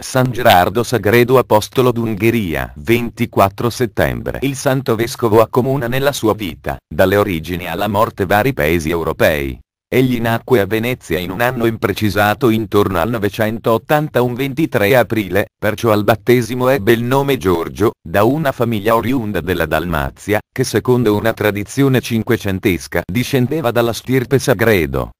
San Gerardo Sagredo Apostolo d'Ungheria 24 settembre Il Santo Vescovo accomuna nella sua vita, dalle origini alla morte vari paesi europei. Egli nacque a Venezia in un anno imprecisato intorno al 980 un 23 aprile, perciò al battesimo ebbe il nome Giorgio, da una famiglia oriunda della Dalmazia, che secondo una tradizione cinquecentesca discendeva dalla stirpe Sagredo.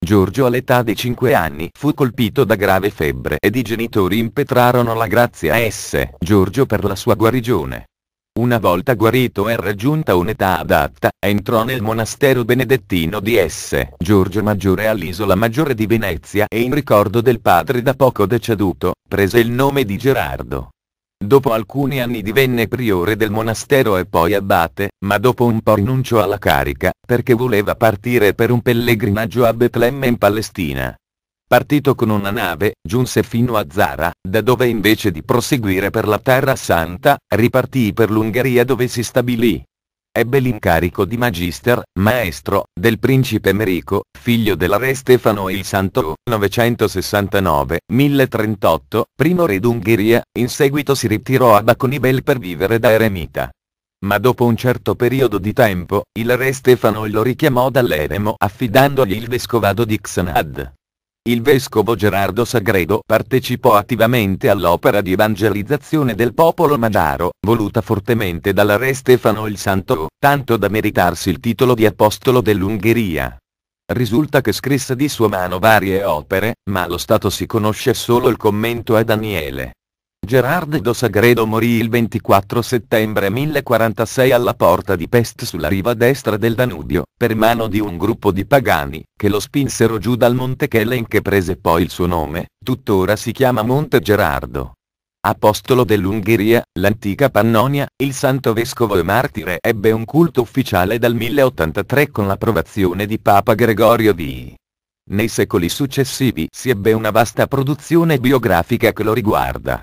Giorgio all'età di 5 anni fu colpito da grave febbre ed i genitori impetrarono la grazia a S. Giorgio per la sua guarigione. Una volta guarito e raggiunta un'età adatta, entrò nel monastero benedettino di S. Giorgio Maggiore all'isola Maggiore di Venezia e in ricordo del padre da poco deceduto, prese il nome di Gerardo. Dopo alcuni anni divenne priore del monastero e poi abate, ma dopo un po' rinunciò alla carica, perché voleva partire per un pellegrinaggio a Betlemme in Palestina. Partito con una nave, giunse fino a Zara, da dove invece di proseguire per la Terra Santa, ripartì per l'Ungheria dove si stabilì ebbe l'incarico di magister, maestro, del principe Merico, figlio del re Stefano il Santo, 969-1038, primo re d'Ungheria, in seguito si ritirò a Baconibel per vivere da eremita. Ma dopo un certo periodo di tempo, il re Stefano lo richiamò dall'eremo affidandogli il vescovado di Xanad. Il vescovo Gerardo Sagredo partecipò attivamente all'opera di evangelizzazione del popolo madaro, voluta fortemente dalla re Stefano il Santo, tanto da meritarsi il titolo di apostolo dell'Ungheria. Risulta che scrisse di sua mano varie opere, ma allo stato si conosce solo il commento a Daniele. Gerardo Sagredo morì il 24 settembre 1046 alla porta di Pest sulla riva destra del Danubio, per mano di un gruppo di pagani, che lo spinsero giù dal Monte Kellen che prese poi il suo nome, tuttora si chiama Monte Gerardo. Apostolo dell'Ungheria, l'antica Pannonia, il santo vescovo e martire ebbe un culto ufficiale dal 1083 con l'approvazione di Papa Gregorio di nei secoli successivi si ebbe una vasta produzione biografica che lo riguarda.